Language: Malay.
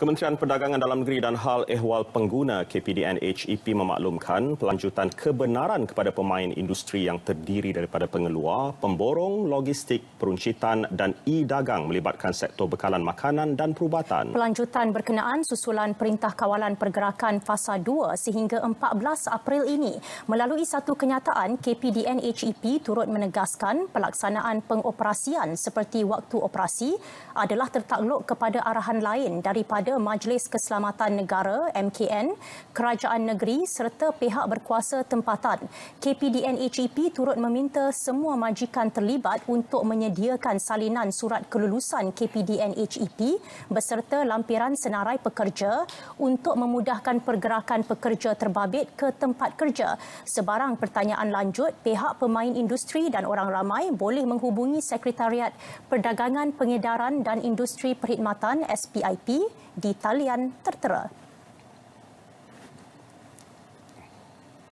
Kementerian Perdagangan Dalam Negeri dan Hal Ehwal Pengguna KPDN HEP memaklumkan pelanjutan kebenaran kepada pemain industri yang terdiri daripada pengeluar, pemborong, logistik, peruncitan dan e-dagang melibatkan sektor bekalan makanan dan perubatan. Pelanjutan berkenaan susulan Perintah Kawalan Pergerakan Fasa 2 sehingga 14 April ini. Melalui satu kenyataan, KPDN HEP turut menegaskan pelaksanaan pengoperasian seperti waktu operasi adalah tertakluk kepada arahan lain daripada kepada Majlis Keselamatan Negara MKN, Kerajaan Negeri serta pihak berkuasa tempatan. KPDN HEP turut meminta semua majikan terlibat untuk menyediakan salinan surat kelulusan KPDN HEP beserta lampiran senarai pekerja untuk memudahkan pergerakan pekerja terbabit ke tempat kerja. Sebarang pertanyaan lanjut, pihak pemain industri dan orang ramai boleh menghubungi Sekretariat Perdagangan Pengedaran dan Industri Perkhidmatan SPIP di talian tertera.